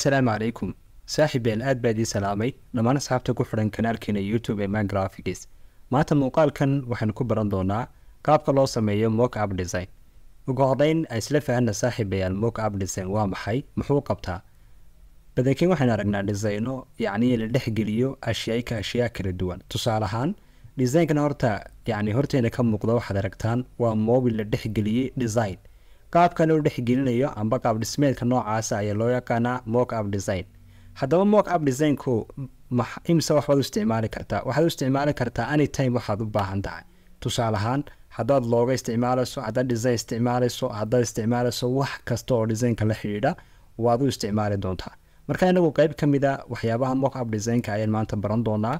asalaamu calaykum saaxiibeel aad baa idiin salaamay dhammaan asxaabta ku xidhan kanaalkeena youtube ee mangraphics maanta muuqaalkan waxaan ku baran doonaa qaabka loo sameeyo mock up design ugu horeyn isla fahanna saaxiibayaal mok up design waa maxay muxuu qabtaa badankeen waxaynu aragnaa designo yacni la dhexgeliyo ashyaayka ashyaa kala duwan tusaale ahaan designkana horta yacni horteena ka muuqda waxaad aragtaan waa mobil la dhexgeliyey design qaabkan u dhexgelinayo amba qaab dhismeedka noocaasa ayaa loo yaqaanaa mok up design haddaba mok up designku imse waxbaad u isticmaali kartaa waxaad u isticmaali kartaa anytime waxaad u baahan tahay tusaale ahaan haddaad looga isticmaalayso haddaad design isticmaalayso haddaad isticmaalayso wax kasta oo designka la xidhiidha waad u isticmaali doontaa marka inagu qeyb ka mida waxyaabaha mock up designka ayaan maanta baran doonaa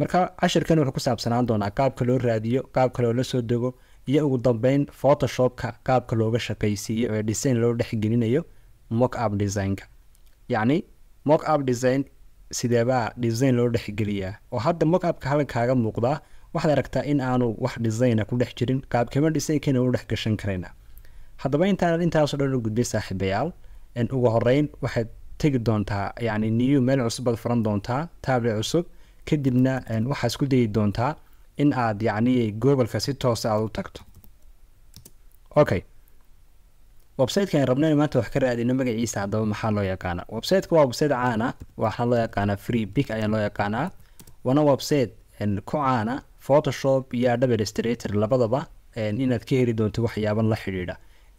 marka cashirkan wuxuu ku saabsanaan doonaa qaabka loo raadiyo qaabka loola soo dego iyo ugu dambeyn photoshopka qaabka looga shaqaysiiyo ee design loo dhexgelinayo mock up designka yacni mock up design sideebaa design loo dhexgeliyaa oo hadda mock upka halkan muuqdaa waxaad aragtaa in aanu wax designa ku dhex jirin qaabkama dhisaynkana u dhex gashan karayna haddaba intaanan intaaso dhan u gudbin saaxiibayaal ugu horeyn waxaad tegi doontaa yacni new meel cusub furan doontaa taablic cusub kadibna waxaa isku dayi doontaa in aad yani gobalka si toosa aada ah u tagto okay website aan rabno in maanta wax ka raadino magaciisa haddaba maxaa loo yaqaanaa website-ka waa website caana waxaa loo yaqaanaa free big ayaa loo yaqaanaa waana website ku caana photoshop iyo adabel labadaba inaad ka heli doonto waxyaaban la xidhiidha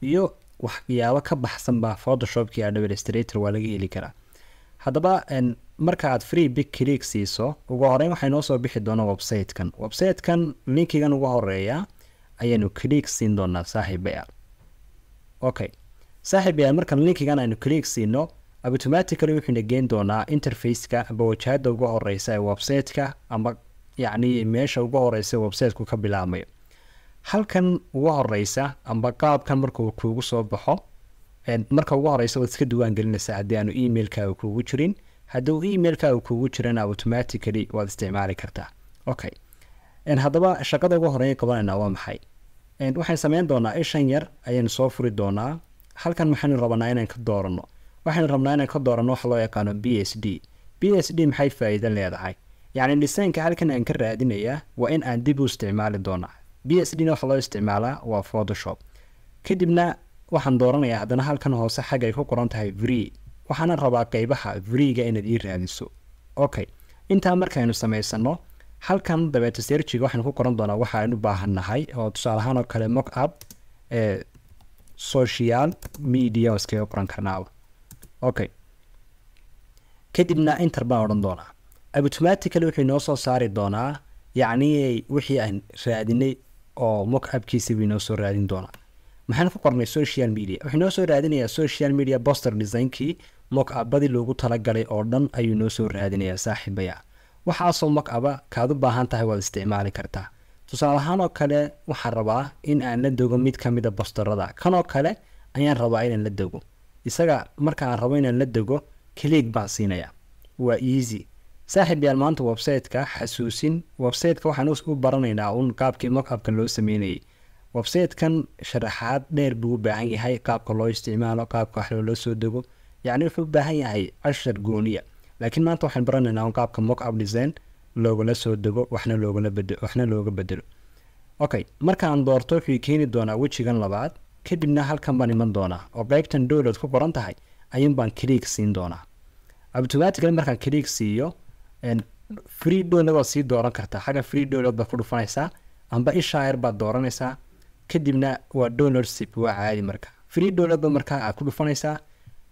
iyo waxyaabo ka baxsanba photoshopk adabel strator waa laga heli karaa haddaba marka aad free big click siiso ugu horeyn waxay noo soo bixi doonaa website-kan website-kan linkigan ugu horeeya ayaanu click siin doonaa saaxiib air okay saaxiib linkigan aynu click siino automatically wuxuuna geen doonaa interfaceka amba wajahada ugu horeysa ee website ama yacni meesha ugu horeysa website ka bilaabmayo halkan ugu horeysa amba qaabkan markuu kuugu soo baxo marka ugu horeysa waad iska duwaan gelinaysaa haddii aanu emailkaaga kuugu jirin hadduu emailkaaga kuugu jirana automatically waad isticmaali kartaa okay haddaba shaqada ugu horeeya qabanayna waa maxay waxaan sameyn doonaa ishan yar ayaan soo furi doonaa halkan waxaanu rabanaa inaan ka doorano waxaynu rabnaa inaan ka doorano waxa loo yaqaano b s d b s d maxay faa-iida leedahay yacni lisaanka halkan aan ka raadinayaa waa in aan dib u isticmaali doonaa b s d na waxa loo isticmaalaa waa photoshop kadibna waxaan dooranayaa haddana halkan hoose xagay ku qoran tahay vree waxaana rabaa qeybaha friiga inaad ii raadiso okay intaa markaynu samaysano halkan dabeeta serjiga waxaynu ku qoran doonaa waxa aynu u baahannahay oo tusaale ahaan oo kale mock up ee eh, social media oo iskaga qoran karnaaba okay kadibna inter baan odhan doonaa automatically wuxuu inoo soo saari doonaa yacni wixii aan raadinay oo mock upkiisi buu inoo soo raadin doonaa maxaan ku qornay social media wuxuu inoo soo raadinayaa social media poster designkii mokabadii loogu talagalay oo dhan ayuu noo soo raadinayaa saaxiibaya waxaasoo mokaba kaad u baahan tahay waad isticmaali kartaa tusaale ahaanoo kale waxaan rabaa in aan la dego mid ka mida ah bastarada kanoo kale ayaan rabaa inaan la dogo isaga marka aan rabo inaan la dogo kliig baan siinaya waa easy saaxiib maanta website xasuusin website waxaan u baranaynaa uun qaabkii mokabka loo sameynayay website sharaxaad dheer buu u baahan yahay qaabka loo isticmaalo qaabka wax loola soo dego yacni wuxuu u baahan yahay cashar gooniya laakiin maanta waxaan baranaynaa qaabka mock design loogala soo dego waxna loogala bed waxna looga bedelo okay markaan doorto wuxuu keeni doonaa wejigan labaad kadibna halkan baan iman doonaa oo qeybtan dowlad ku qoran tahay ayuun baan kliig siin doonaa abtumaatical markaan kliig siiyo free dowlad ood sii dooran kartaa xagga free dowlad baad ku dhufanaysaa amba ishaair baad dooranaysaa kadibna waa dowlad sip waa caadi marka free dowlad ba markaa aad ku dhufanaysaa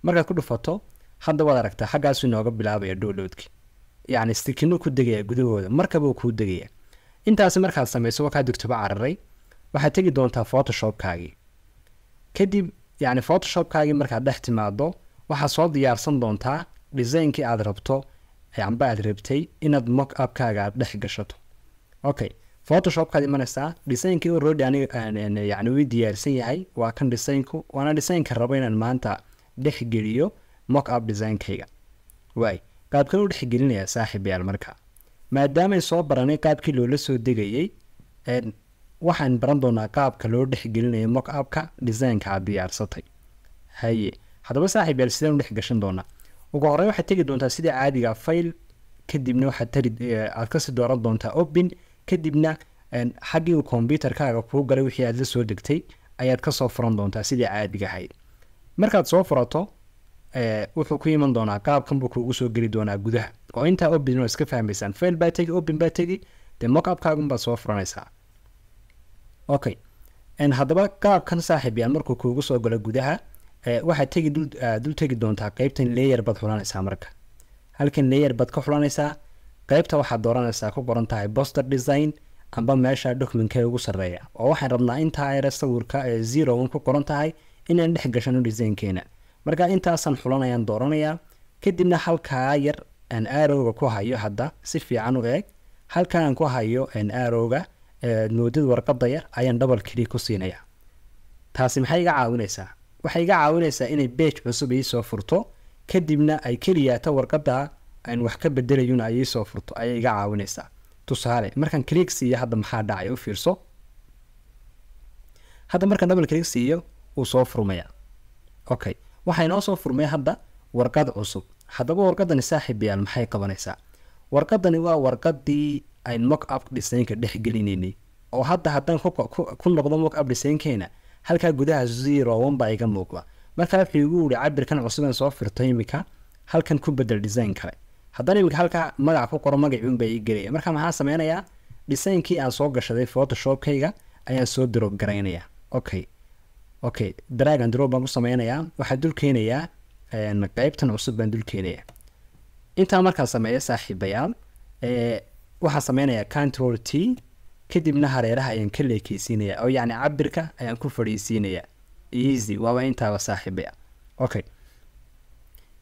markaad ku dhufato hadda waad aragtaa xaggaasu inooga bilaabaya dhowdhowdka yacni stikino ku degaya gudahooda markabuu kuu degaya intaasi markaad samayso wakaa digtoba cararay waxaad tegi doontaa photoshopkaagii kadib yacni photoshopkaagii markaad dhex timaado waxaad soo diyaarsan doontaa dhisaynkii aad rabto amba aad rabtay inaad mock upkaaga aad dhex gashato okay photoshopkaad imanaysaa dhisaynkii already aniga eh, eh, yacni wii diyaarsan yahay waa kan dhisaynku waana dhisaynka rabo inaan maanta dhexgeliyo mockup designkayga waay qaabkan u dhexgelinayaa saaxiibayaal marka maadaamay soo baranay qaabkii loola soo degayey waxaan baran doonaa qaabka loo dhexgelinayo mockupka designka aad diyaarsatay haye haddaba saaxiib yaal sideen u dhex gashan doonaa ugu horreyn waxaad tegi doontaa sida caadiga fail kadibna waxaad tari kasii dooran doontaa opin kadibna xaggii combyuterkaaga kuu galay wixii aad la soo degtay ayaad kasoo furan doontaa sidai caadiga ahayd markaad soo furato wuxuu ku iman doonaa qaabkan buu kuugu soo geli doonaa gudaha oo intaa opin oo iska fahmaysaan fail baa tegi opin baa tegi dee mockupkaagunbaad soo furanaysaa okay haddaba qaabkan saaxiib markuu kuugu soo galo gudaha waxaad tegi dul tegi doontaa qeybtan leyer baad xulanaysaa marka halkan leyer baad ka xulanaysaa qeybta waxaad dooranaysaa ku qoran tahay boster design amba meesha documentkee ugu sarreeya oo waxaan rabnaa intaa ere sawirka zero n ku qoran tahay inaan dhex gashano designkeena marka intaasaan xulanayaan dooranayaa kadibna halkaa yar aan aarowga ku hayo hadda si fiican u eeg halkaan ku hayo aarowga moodada warqada yar ayaan double kli ku siinaya taasi maxay iga caawineysaa waxay iga caawineysaa inay beej cusub iisoo furto kadibna ay keliyaato warqada aan wax ka bedelayuna ay iisoo furto ayay iga caawineysaa tusaale markaan click siiyo hadda maxaa dhacay u fiirso hadda markaan double click siiyo wuu soo furmayaa okay waxaa inoo soo furmay hadda warqad cusub haddaba warqadani saaxiib maxay qabanaysaa warqadani waa warqadii ayn mock up dhisaynka dhexgelinaynay oo hadda haddaan ku noqdo mock up dhisaynkeena halkaa gudaha zero one baa iga muuqda markaa wuxuu igu yihi cabirkan cusubeen soo firto iminka halkan ku bedel design kale haddana iminka halkaa magaca ku qoro magacuunbaa ii gelaya marka maxaan sameynayaa dhisaynkii aan soo gashaday photoshopkayga ayaan soo drop garaynaya okay okay dragon drow baan ku sameynayaa waxaa dul keenayaa qeybtan cusub baan dul keenayaa intaan markaa sameeya saaxiibayaal waxaa sameynayaa control t kadibna hareeraha ayaan ka leekeysiinayaa oo yacni cabirka ayaan ku fadhiisiinayaa easy waaba intaaba saaxiibaya okay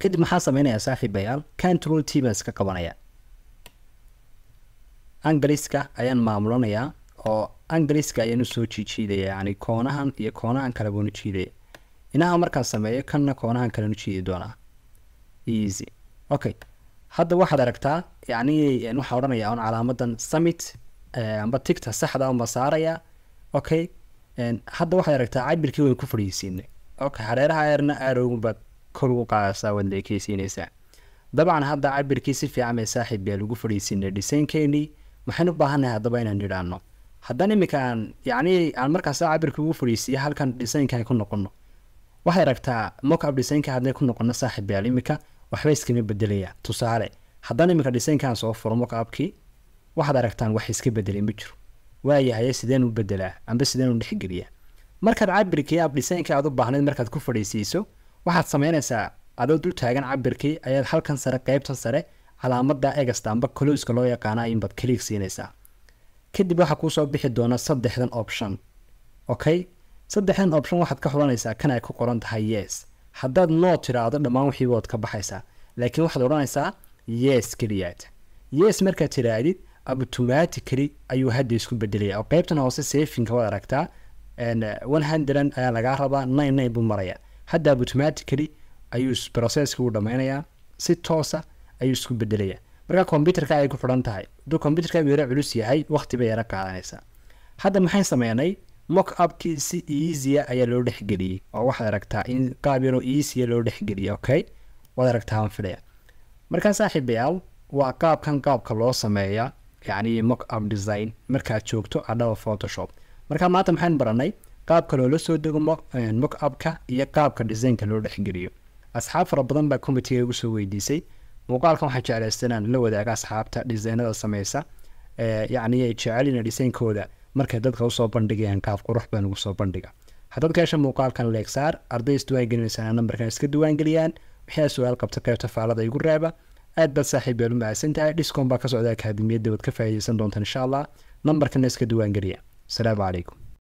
kadib maxaa sameynayaa saaxiibayaal control t baan iska qabanayaa angaliska ayaan maamulanayaa oo angaliska ayaan usoo jiijiidaya yani koonahan iyo koonahan kale baan jiidaya inaha markaan sameeyo kanna koonahan kalen jiidi doonaa easy okay hadda waxaad aragtaa yani waxaa odhanaya on calaamadan summit amba tigta saxda unbaa saaraya okay hadda waxaad aragtaa cabirkii wayn ku fadhiisiinay okay hareeraha eerna aarowbaad kor u qaadaysaa waad leekeysiinaysaa dabcan hadda cabirkii si fiican bay saaxiib baa lagu fadhiisiinay dhisaynkeenii maxayn u baahannahay haddaba inaan nidhaano haddaan iminka aan yacni aan markaas cabirka ugu fadhiisiyo halkan dhisaynka ay ku noqono waxay aragtaa mocab dhisaynka haddaan ku noqono saaxiibayaal iminka waxba iskama bedelayaan tusaale haddaan iminka dhisaynkaan soo furo mocabkii waxaad aragtaan wax iska bedelay ma jiro waayahay sideen u bedelaa amba sideen u dhexgeliyaa markaad cabirkii ab dhisaynka aad u baahnayd markaad ku fadhiisiiso waxaad samaynaysaa adoo dul taagan cabirkii ayaad halkan sare qeybtan sare calaamada egasta amba colowska loo yaqaana inbaad kaliig siinaysaa kadib waxaa kuusoo bixi doona saddexdan option okay saddexdan option waxaad ka xulanaysaa kan ay ku qoran tahay yes haddaad noo tidhaahdo dhammaan wixii waad ka baxaysaa laakiin waxaad odhanaysaa yes keliyaad yes markaad tidhaahdid automatically ayuu hadda isku bedelaya oo qeybtan hoose safinka waad aragtaa one hundred ayaa lagaa rabaa nine nine buu maraya hadda automatically ayuu processka u dhameynayaa si toosa ayuu isku bedelayaa markaa kombyutarka ay ku xidhan tahay hadduu kombyutarkaagu yaro culus yahay waqti bay yaro qaadanaysaa hadda maxaan sameynay mockupkii si easya ah ayaa loo dhexgeliyey oo waxaad aragtaa in qaab yaroo easya ah loo dhexgeliyay okay waad aragtaa filaya markaa saaxiibayaal waa qaabkan qaabka loo sameeya yacni mockup design markaad joogto adhaba photoshop markaa maanta maxaan baranay qaabka loola soo dego eh, mockupka iyo qaabka designka loo dhexgeliyo asxaab fara badan baa commitega igu soo weydiisay muuqaalkan waxaan jeclaysta inaan la wadaaga asxaabta dhisaynada sameysa yacni ay jecelina dhisaynkooda markay dadka usoo bandhigayaan kaaf qurux baa nagu soo bandhiga haddaad ka hesha muuqaalkan leegsaar arday isdiwaangelinaysaana nambarkan iska diwaangeliyaan wixii su-aal qabta qaybta faalada igu reeba aad baad saaxiib beel u mahadsan tahay dhiscom baa ka socda akaadimiyadda waad ka faa'iidaysan doontaan insha allah nambarkana iska diiwaangeliya asalaamu calaykum